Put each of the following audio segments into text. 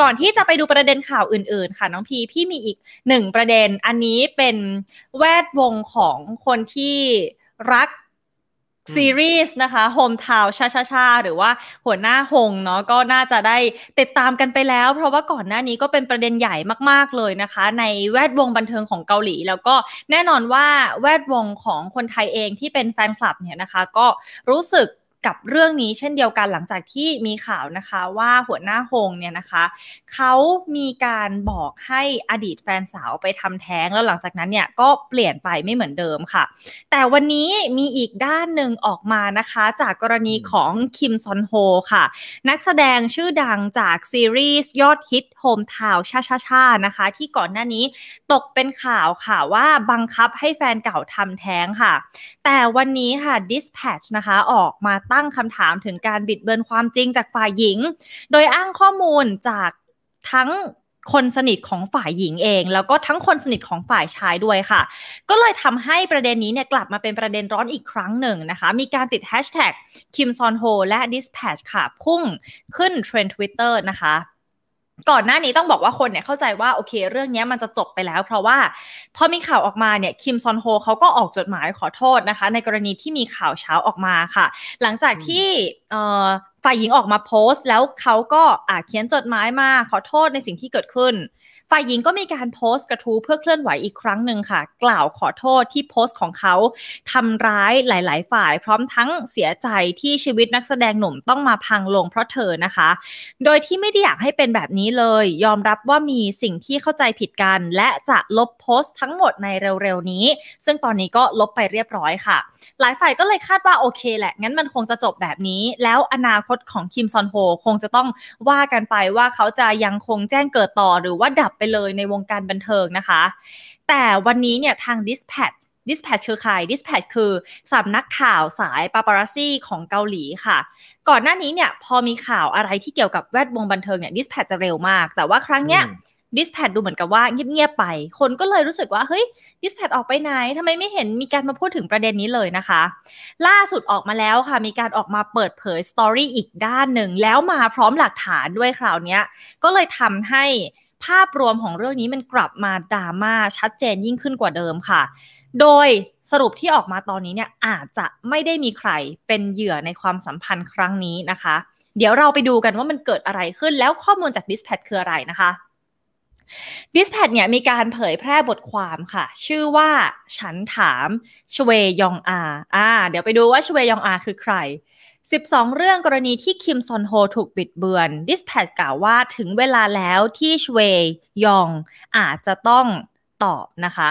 ก่อนที่จะไปดูประเด็นข่าวอื่นๆ ค่ะ น้องพีพี่มีอีกหนึ่งประเด็น อันนี้เป็นแวดวงของคนที่รักซีรีส์นะคะโฮมทาวชาชาชาหรือว่าหัวหน้าหงเนาะก็น่าจะได้ติดตามกันไปแล้ว เพราะว่าก่อนหน้านี้ก็เป็นประเด็นใหญ่มากๆเลยนะคะ ในแวดวงบันเทิงของเกาหลี แล้วก็แน่นอนว่าแวดวงของคนไทยเองที่เป็นแฟนคลับเนี่ยนะคะก็รู้สึกกับเรื่องนี้เช่นเดียวกันหลังจากที่มีข่าวนะคะว่าหัวหน้าฮงเนี่ยนะคะ เขามีการบอกให้อดีตแฟนสาวไปทำแท้ง แล้วหลังจากนั้นเนี่ยก็เปลี่ยนไปไม่เหมือนเดิมค่ะ แต่วันนี้มีอีกด้านหนึ่งออกมานะคะ จากกรณีของคิมซอนโฮค่ะ นักแสดงชื่อดังจากซีรีส์ยอดฮิตโฮมทาวชาชาชานะคะ ที่ก่อนหน้านี้ตกเป็นข่าวค่ะว่าบังคับให้แฟนเก่าทำาแท้งค่ะ แต่วันนี้ค่ะ Dispatch นะคะออกมาตั้งคำถามถึงการบิดเบือนความจริงจากฝ่ายหญิง โดยอ้างข้อมูลจากทั้งคนสนิทของฝ่ายหญิงเอง แล้วก็ทั้งคนสนิทของฝ่ายชายด้วยค่ะ ก็เลยทำให้ประเด็นนี้เนี่ยกลับมาเป็นประเด็นร้อนอีกครั้งหนึ่งนะคะ มีการติดแฮชแท็กคิมซอนโฮและ Dispatch ค่ะพุ่งขึ้นเทรนด์ทวิตเตอร์นะคะก่อนหน้านี้ต้องบอกว่าคนเนี่ยเข้าใจว่าโอเคเรื่องนี้มันจะจบไปแล้ว เพราะว่าพอมีข่าวออกมาเนี่ยคิมซอนโฮเขาก็ออกจดหมายขอโทษนะคะ ในกรณีที่มีข่าวเช้าออกมาค่ะ หลังจากที่ฝ่ายหญิงออกมาโพสต์แล้วเขาก็เขียนจดหมายมาขอโทษในสิ่งที่เกิดขึ้นฝ่ายหญิงก็มีการโพสต์กระทู้เพื่อเคลื่อนไหวอีกครั้งหนึ่งค่ะ กล่าวขอโทษที่โพสต์ของเขาทำร้ายหลาย ๆ ฝ่าย พร้อมทั้งเสียใจที่ชีวิตนักแสดงหนุ่มต้องมาพังลงเพราะเธอนะคะ โดยที่ไม่ได้อยากให้เป็นแบบนี้เลย ยอมรับว่ามีสิ่งที่เข้าใจผิดกัน และจะลบโพสต์ทั้งหมดในเร็วๆ นี้ ซึ่งตอนนี้ก็ลบไปเรียบร้อยค่ะ หลายฝ่ายก็เลยคาดว่าโอเคแหละงั้นมันคงจะจบแบบนี้ แล้วอนาคตของคิมซอนโฮคงจะต้องว่ากันไปว่าเขาจะยังคงแจ้งเกิดต่อหรือว่าดับไปเลยในวงการบันเทิงนะคะ แต่วันนี้เนี่ยทาง Dispatch Dispatch คือใคร Dispatch คือสำนักข่าวสายปาปารัสซี่ของเกาหลีค่ะ ก่อนหน้านี้เนี่ยพอมีข่าวอะไรที่เกี่ยวกับแวดวงบันเทิงเนี่ย Dispatch จะเร็วมากแต่ว่าครั้งเนี้ยดิสแพดดูเหมือนกับว่า เงียบๆไป คนก็เลยรู้สึกว่าเฮ้ยดิสแพดออกไปไหนทำไมไม่เห็นมีการมาพูดถึงประเด็นนี้เลยนะคะ ล่าสุดออกมาแล้วค่ะมีการออกมาเปิดเผยสตอรี่อีกด้านหนึ่งแล้วมาพร้อมหลักฐานด้วยคราวนี้ก็เลยทำให้ภาพรวมของเรื่องนี้มันกลับมาดราม่าชัดเจนยิ่งขึ้นกว่าเดิมค่ะ โดยสรุปที่ออกมาตอนนี้เนี่ยอาจจะไม่ได้มีใครเป็นเหยื่อในความสัมพันธ์ครั้งนี้นะคะ เดี๋ยวเราไปดูกันว่ามันเกิดอะไรขึ้นแล้วข้อมูลจาก Dispatch คืออะไรนะคะดิสแพดเนี่ยมีการเผยแพร่บทความค่ะ ชื่อว่าฉันถามชเวยองอาอ่าเดี๋ยวไปดูว่าชเวยองอาคือใคร 12 เรื่องกรณีที่คิมซอนโฮถูกบิดเบือนดิสแพดกล่าวว่าถึงเวลาแล้วที่ชเวยอง อาจจะต้องตอบนะคะ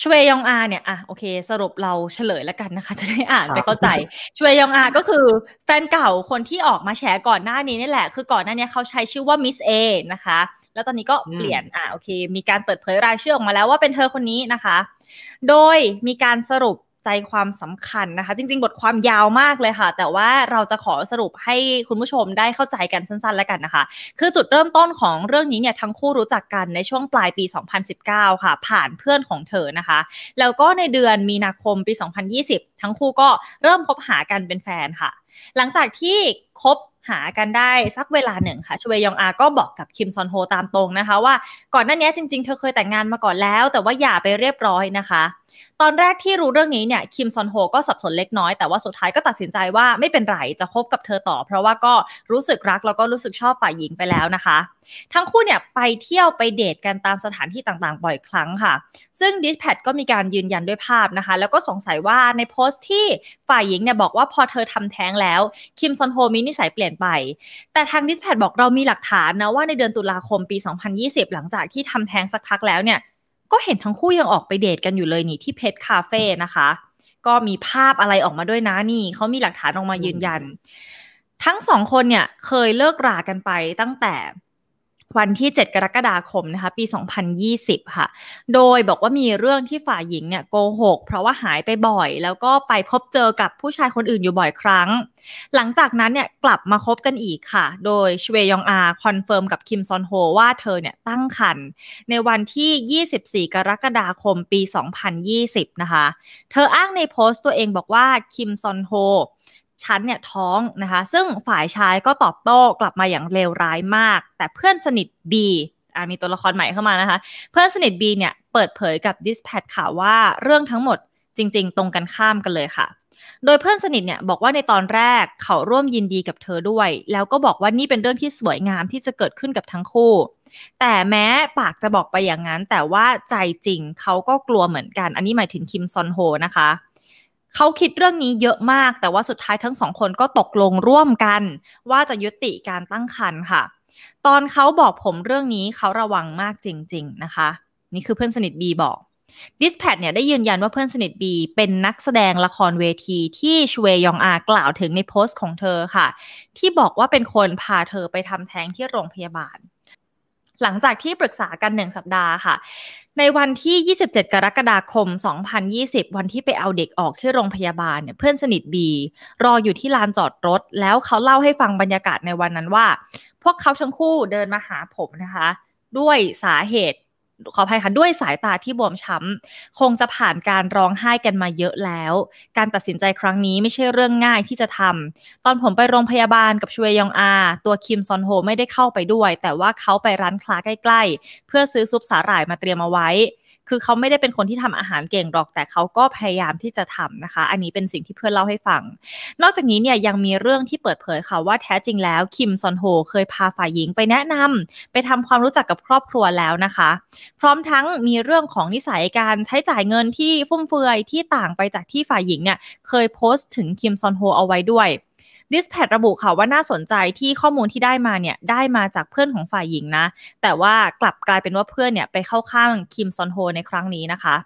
ชเวยองอาเนี่ยอ่ะโอเคสรุปเราเฉลยแล้วกันนะคะ จะได้อ่านไปเข้าใจชเวยองอาก็คือแฟนเก่าคนที่ออกมาแฉก่อนหน้านี้นี่แหละ คือก่อนหน้านี้เขาใช้ชื่อว่ามิสเอนะคะแล้วตอนนี้ก็เปลี่ยน อ่าโอเค มีการเปิดเผยรายชื่อออกมาแล้วว่าเป็นเธอคนนี้นะคะ โดยมีการสรุปใจความสำคัญนะคะ จริงๆ บทความยาวมากเลยค่ะ แต่ว่าเราจะขอสรุปให้คุณผู้ชมได้เข้าใจกันสั้นๆ แล้วกันนะคะ คือจุดเริ่มต้นของเรื่องนี้เนี่ยทั้งคู่รู้จักกันในช่วงปลายปี 2019 ค่ะ ผ่านเพื่อนของเธอนะคะ แล้วก็ในเดือนมีนาคมปี 2020 ทั้งคู่ก็เริ่มคบหากันเป็นแฟนค่ะ หลังจากที่คบหากันได้สักเวลาหนึ่งค่ะชเวยองอาก็บอกกับคิมซอนโฮตามตรงนะคะว่าก่อนหน้านี้จริงๆเธอเคยแต่งงานมาก่อนแล้ว แต่ว่าอย่าไปเรียบร้อยนะคะตอนแรกที่รู้เรื่องนี้เนี่ยคิมซอนโฮก็สับสนเล็กน้อยแต่ว่าสุดท้ายก็ตัดสินใจว่าไม่เป็นไรจะคบกับเธอต่อ เพราะว่าก็รู้สึกรักแล้วก็รู้สึกชอบฝ่ายหญิงไปแล้วนะคะ ทั้งคู่เนี่ยไปเที่ยวไปเดทกันตามสถานที่ต่างๆบ่อยครั้งค่ะ ซึ่งดิสแพดก็มีการยืนยันด้วยภาพนะคะ แล้วก็สงสัยว่าในโพสต์ที่ฝ่ายหญิงเนี่ยบอกว่าพอเธอทำแท้งแล้วคิมซอนโฮมีนิสัยเปลี่ยนไปแต่ทางดิสแพดบอกเรามีหลักฐานนะว่าในเดือนตุลาคมปี 2020 หลังจากที่ทำแท้งสักพักแล้วเนี่ยก็เห็นทั้งคู่ยังออกไปเดทกันอยู่เลยนี่ที่เพชรคาเฟ่นะคะ ก็มีภาพอะไรออกมาด้วยนะนี่เขามีหลักฐานออกมายืนยัน ทั้งสองคนเนี่ย เคยเลิกรากันไปตั้งแต่วันที่ 7 กรกฎาคมนะคะปี 2020 ค่ะ โดยบอกว่ามีเรื่องที่ฝ่ายหญิงเนี่ยโกหก เพราะว่าหายไปบ่อย แล้วก็ไปพบเจอกับผู้ชายคนอื่นอยู่บ่อยครั้ง หลังจากนั้นเนี่ยกลับมาคบกันอีกค่ะ โดยชเวยองอาคอนเฟิร์มกับคิมซอนโฮว่าเธอเนี่ยตั้งครรภ์ในวันที่ 24 กรกฎาคมปี 2020 นะคะ เธออ้างในโพสต์ตัวเองบอกว่าคิมซอนโฮฉันเนี่ยท้องนะคะซึ่งฝ่ายชายก็ตอบโต้กลับมาอย่างเลวร้ายมาก แต่เพื่อนสนิทบีมีตัวละครใหม่เข้ามานะคะ เพื่อนสนิทบีเนี่ยเปิดเผยกับ Dispatch ค่ะว่าเรื่องทั้งหมดจริง ๆ ตรงกันข้ามกันเลยค่ะ โดยเพื่อนสนิทเนี่ยบอกว่าในตอนแรกเขาร่วมยินดีกับเธอด้วย แล้วก็บอกว่านี่เป็นเรื่องที่สวยงามที่จะเกิดขึ้นกับทั้งคู่ แต่แม้ปากจะบอกไปอย่างนั้น แต่ว่าใจจริงเขาก็กลัวเหมือนกัน อันนี้หมายถึงคิมซอนโฮนะคะเขาคิดเรื่องนี้เยอะมากแต่ว่าสุดท้ายทั้งสองคนก็ตกลงร่วมกัน ว่าจะยุติการตั้งครรภ์ค่ะ ตอนเขาบอกผมเรื่องนี้เขาระวังมากจริงๆนะคะ นี่คือเพื่อนสนิทบีบอก d i s p a t เนี่ยได้ยืนยันว่าเพื่อนสนิทบีเป็นนักแสดงละครเวทีที่ชเวยองอากล่าวถึงในโพสต์ของเธอค่ะ ที่บอกว่าเป็นคนพาเธอไปทำแท้งที่โรงพยาบาล หลังจากที่ปรึกษากันหนึ่งสัปดาห์ค่ะในวันที่ 27 กรกฎาคม 2020 วันที่ไปเอาเด็กออกที่โรงพยาบาลเนี่ยเพื่อนสนิทบีรออยู่ที่ลานจอดรถ แล้วเขาเล่าให้ฟังบรรยากาศในวันนั้นว่า พวกเขาทั้งคู่เดินมาหาผมนะคะ ด้วยสาเหตุขออภัยค่ะด้วยสายตาที่บวมช้ำคงจะผ่านการร้องไห้กันมาเยอะแล้ว การตัดสินใจครั้งนี้ไม่ใช่เรื่องง่ายที่จะทำตอนผมไปโรงพยาบาลกับชเวยองอา ตัวคิมซอนโฮไม่ได้เข้าไปด้วย แต่ว่าเขาไปร้านค้าใกล้ๆ เพื่อซื้อซุปสาหร่ายมาเตรียมเอาไว้คือเขาไม่ได้เป็นคนที่ทำอาหารเก่งหรอกแต่เขาก็พยายามที่จะทำนะคะ อันนี้เป็นสิ่งที่เพื่อนเล่าให้ฟัง นอกจากนี้เนี่ยยังมีเรื่องที่เปิดเผยค่ะว่า แท้จริงแล้วคิมซอนโฮเคยพาฝ่ายหญิงไปแนะนำ ไปทำความรู้จักกับครอบครัวแล้วนะคะ พร้อมทั้งมีเรื่องของนิสัยการใช้จ่ายเงินที่ฟุ่มเฟือยที่ต่างไปจากที่ฝ่ายหญิงเนี่ยเคยโพสต์ถึงคิมซอนโฮเอาไว้ด้วยดิสแพดระบุค่ะว่าน่าสนใจที่ข้อมูลที่ได้มาเนี่ยได้มาจากเพื่อนของฝ่ายหญิงนะ แต่ว่ากลับกลายเป็นว่าเพื่อนเนี่ยไปเข้าข้างคิมซอนโฮในครั้งนี้นะคะ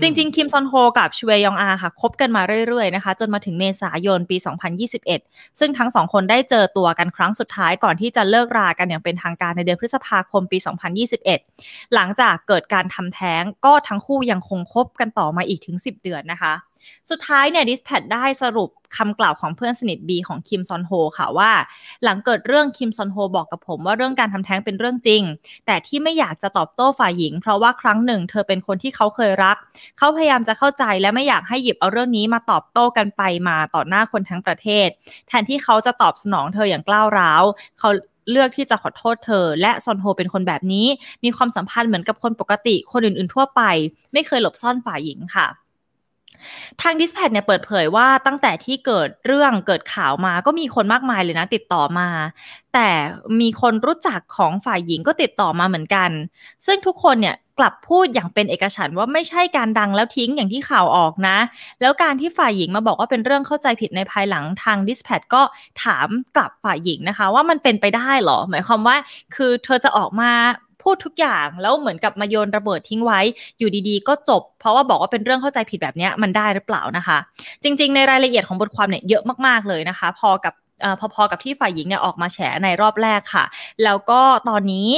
จริงๆ คิมซอนโฮกับชเวยองอาค่ะคบกันมาเรื่อยๆนะคะจนมาถึงเมษายนปี 2021 ซึ่งทั้งสองคนได้เจอตัวกันครั้งสุดท้ายก่อนที่จะเลิกรากันอย่างเป็นทางการในเดือนพฤษภาคมปี 2021 หลังจากเกิดการทำแท้งก็ทั้งคู่ยังคงคบกันต่อมาอีกถึง 10 เดือนนะคะ สุดท้ายเนี่ยดิสแพดได้สรุปคำกล่าวของเพื่อนสนิทบีของคิมซอนโฮค่ะว่า หลังเกิดเรื่องคิมซอนโฮบอกกับผมว่าเรื่องการทำแท้งเป็นเรื่องจริงแต่ที่ไม่อยากจะตอบโต้ฝ่ายหญิง เพราะว่าครั้งหนึ่ง เธอเป็นคนที่เขาเคยรักกเขาพยายามจะเข้าใจและไม่อยากให้หยิบเอาเรื่องนี้มาตอบโต้กันไปมาต่อหน้าคนทั้งประเทศ แทนที่เขาจะตอบสนองเธออย่างกล้าวร้าว เขาเลือกที่จะขอโทษเธอ และซอนโฮเป็นคนแบบนี้มีความสัมพันธ์เหมือนกับคนปกติ คนอื่นๆทั่วไป ไม่เคยหลบซ่อนฝ่ายหญิงค่ะ ทางดิสแพดเนี่ยเปิดเผยว่าตั้งแต่ที่เกิดเรื่องเกิดข่าวมา ก็มีคนมากมายเลยนะติดต่อมา แต่มีคนรู้จักของฝ่ายหญิงก็ติดต่อมาเหมือนกัน ซึ่งทุกคนเนี่ยกลับพูดอย่างเป็นเอกฉันว่าไม่ใช่การดังแล้วทิ้งอย่างที่ข่าวออกนะ แล้วการที่ฝ่ายหญิงมาบอกว่าเป็นเรื่องเข้าใจผิดในภายหลังทาง Dispatch ก็ถามกลับฝ่ายหญิงนะคะ ว่ามันเป็นไปได้หรอหมายความว่า คือเธอจะออกมาพูดทุกอย่างแล้วเหมือนกับมาโยน ระเบิดทิ้งไว้อยู่ดีๆ ก็จบ เพราะว่าบอกว่าเป็นเรื่องเข้าใจผิดแบบนี้มันได้หรือเปล่านะคะ จริงๆในรายละเอียดของบทความเนี่ยเยอะมากๆเลยนะคะ พอกับพอๆกับที่ฝ่ายหญิงเนี่ยออกมาแฉในรอบแรกค่ะ แล้วก็ตอนนี้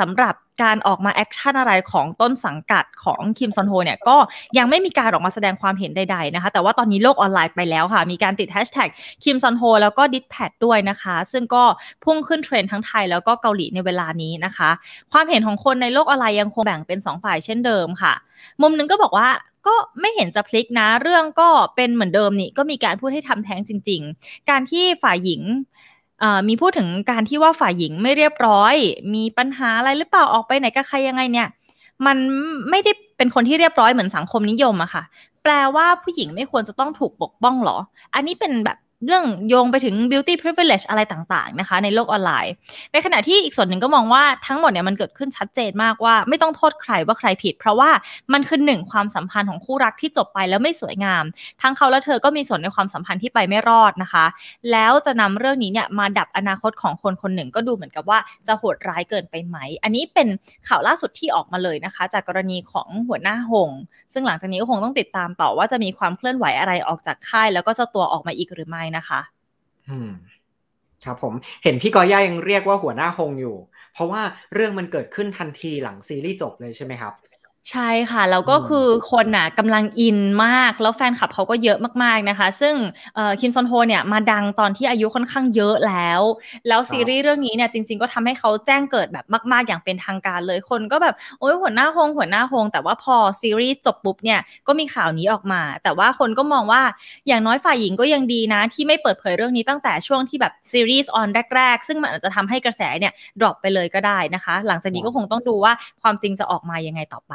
สำหรับการออกมาแอคชั่นอะไรของต้นสังกัดของคิมซอนโฮเนี่ย ก็ยังไม่มีการออกมาแสดงความเห็นใดๆ นะคะ แต่ว่าตอนนี้โลกออนไลน์ไปแล้วค่ะ มีการติดแฮชแท็กคิมซอนโฮแล้วก็ดิทแพดด้วยนะคะ ซึ่งก็พุ่งขึ้นเทรนด์ทั้งไทยแล้วก็เกาหลีในเวลานี้นะคะ ความเห็นของคนในโลกออนไลน์ยังคงแบ่งเป็น 2 ฝ่ายเช่นเดิมค่ะ มุมนึงก็บอกว่าก็ไม่เห็นจะพลิกนะเรื่องก็เป็นเหมือนเดิมนี่ก็มีการพูดให้ทำแท้งจริง ๆ การที่ฝ่ายหญิงมีพูดถึงการที่ว่าฝ่ายหญิงไม่เรียบร้อย มีปัญหาอะไรหรือเปล่าออกไปไหนกับใครยังไงเนี่ย มันไม่ได้เป็นคนที่เรียบร้อยเหมือนสังคมนิยมอะค่ะ แปลว่าผู้หญิงไม่ควรจะต้องถูกปกป้องหรอ อันนี้เป็นแบบเรื่องโยงไปถึง beauty privilege อะไรต่างๆนะคะ ในโลกออนไลน์ ในขณะที่อีกส่วนหนึ่งก็มองว่าทั้งหมดเนี่ยมันเกิดขึ้นชัดเจนมากว่า ไม่ต้องโทษใครว่าใครผิด เพราะว่ามันคือหนึ่งความสัมพันธ์ของคู่รักที่จบไปแล้วไม่สวยงาม ทั้งเขาและเธอก็มีส่วนในความสัมพันธ์ที่ไปไม่รอดนะคะ แล้วจะนำเรื่องนี้เนี่ยมาดับอนาคตของคนคนหนึ่งก็ดูเหมือนกับว่า จะโหดร้ายเกินไปไหม อันนี้เป็นข่าวล่าสุดที่ออกมาเลยนะคะ จากกรณีของหัวหน้าหงซึ่งหลังจากนี้ก็คงต้องติดตามต่อว่าจะมีความเคลื่อนไหวอะไรออกจากค่ายแล้วก็จะตัวออกมาอีกหรือไม่นะคะ อืม ครับผม เห็นพี่กอย่ายังเรียกว่าหัวหน้าฮงอยู่ เพราะว่าเรื่องมันเกิดขึ้นทันทีหลังซีรีส์จบเลยใช่ไหมครับใช่ค่ะ แล้วก็คือคนน่ะกำลังอินมากแล้วแฟนคลับเขาก็เยอะมากๆนะคะ ซึ่งคิมซอนโฮเนี่ยมาดังตอนที่อายุค่อนข้างเยอะแล้ว แล้วซีรีส์เรื่องนี้เนี่ยจริงๆ ก็ทำให้เขาแจ้งเกิดแบบมากๆ อย่างเป็นทางการเลยคนก็แบบ โอ้ยหัวหน้าโฮงหัวหน้าโฮงแต่ว่าพอซีรีส์จบปุ๊บเนี่ยก็มีข่าวนี้ออกมา แต่ว่าคนก็มองว่าอย่างน้อยฝ่ายหญิงก็ยังดีนะ ที่ไม่เปิดเผยเรื่องนี้ตั้งแต่ช่วงที่แบบซีรีส์ออนแรกๆซึ่งมันอาจจะทำให้กระแสเนี่ยดรอปไปเลยก็ได้นะคะ หลังจากนี้ก็คงต้องดูว่าความจริงจะออกมายังไงต่อไป